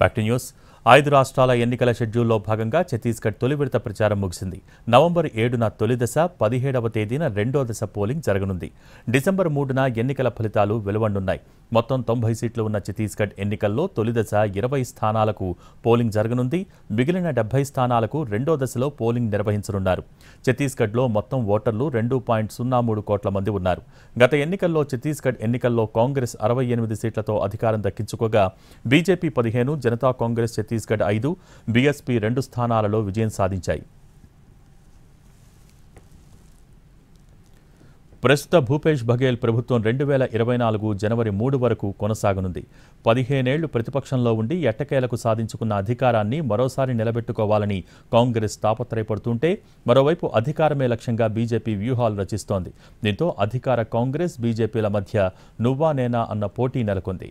back to news ఐదు రాష్ట్రాల ఎన్నికల షెడ్యూల్లో భాగంగా ఛత్తీస్గఢ్ తొలి విడత ప్రచారం ముగిసింది నవంబర్ ఏడున తొలి దశ పదిహేడవ తేదీన రెండో దశ పోలింగ్ జరగనుంది డిసెంబర్ మూడున ఎన్నికల ఫలితాలు వెలువడున్నాయి మొత్తం తొంభై సీట్లు ఉన్న ఛత్తీస్గఢ్ ఎన్నికల్లో తొలి దశ ఇరవై స్థానాలకు పోలింగ్ జరగనుంది మిగిలిన డెబ్బై స్థానాలకు రెండో దశలో పోలింగ్ నిర్వహించనున్నారు ఛత్తీస్గఢ్లో మొత్తం ఓటర్లు రెండు పాయింట్ సున్నా మూడు కోట్ల మంది ఉన్నారు గత ఎన్నికల్లో ఛత్తీస్గఢ్ ఎన్నికల్లో కాంగ్రెస్ అరవై ఎనిమిది సీట్లతో అధికారం దక్కించుకోగా బీజేపీ పదిహేను జనతా కాంగ్రెస్ ఛత్తీస్గఢ్ ఐదు బీఎస్పీ రెండు స్థానాలలో విజయం సాధించాయి ప్రస్తుత భూపేష్ బఘేల్ ప్రభుత్వం రెండు వేల ఇరవై నాలుగు జనవరి మూడు వరకు కొనసాగనుంది పదిహేనేళ్లు ప్రతిపక్షంలో ఉండి ఎట్టకేలకు సాధించుకున్న అధికారాన్ని మరోసారి నిలబెట్టుకోవాలని కాంగ్రెస్ తాపత్రయపడుతుంటే మరోవైపు అధికారమే లక్ష్యంగా బీజేపీ వ్యూహాలు రచిస్తోంది దీంతో అధికార కాంగ్రెస్ బీజేపీల మధ్య నువ్వా నేనా అన్న పోటీ నెలకొంది